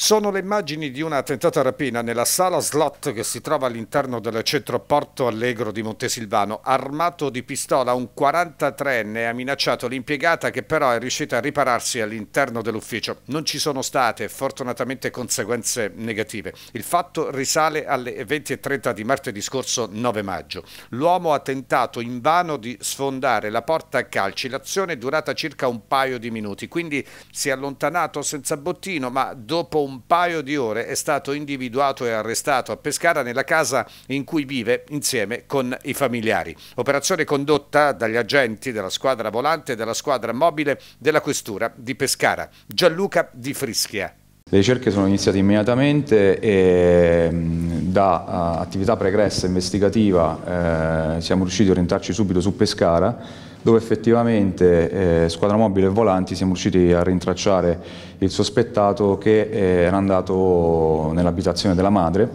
Sono le immagini di una tentata rapina nella sala slot che si trova all'interno del centro Porto Allegro di Montesilvano. Armato di pistola, un 43enne ha minacciato l'impiegata che però è riuscita a ripararsi all'interno dell'ufficio. Non ci sono state fortunatamente conseguenze negative. Il fatto risale alle 20.30 di martedì scorso 9 maggio. L'uomo ha tentato invano di sfondare la porta a calci. L'azione è durata circa un paio di minuti, quindi si è allontanato senza bottino, ma dopo un un paio di ore è stato individuato e arrestato a Pescara nella casa in cui vive insieme con i familiari. Operazione condotta dagli agenti della squadra volante e della squadra mobile della questura di Pescara. Gianluca Di Frischia. Le ricerche sono iniziate immediatamente e mm, da ah, attività pregressa investigativa eh, siamo riusciti a orientarci subito su Pescara dove effettivamente eh, squadra mobile e volanti siamo riusciti a rintracciare il sospettato che eh, era andato nell'abitazione della madre,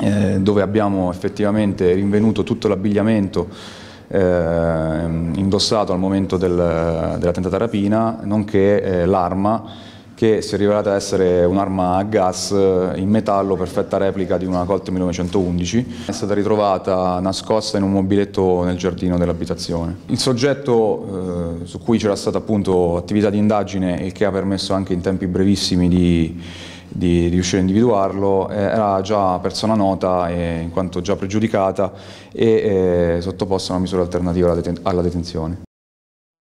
eh, dove abbiamo effettivamente rinvenuto tutto l'abbigliamento eh, indossato al momento del, della tentata rapina, nonché eh, l'arma che si è rivelata essere un'arma a gas eh, in metallo, perfetta replica di una Colt 1911. È stata ritrovata nascosta in un mobiletto nel giardino dell'abitazione. Il soggetto eh, su cui c'era stata appunto attività di indagine e che ha permesso anche in tempi brevissimi di, di riuscire a individuarlo, eh, era già persona nota e, in quanto già pregiudicata e eh, sottoposta a una misura alternativa alla, deten alla detenzione.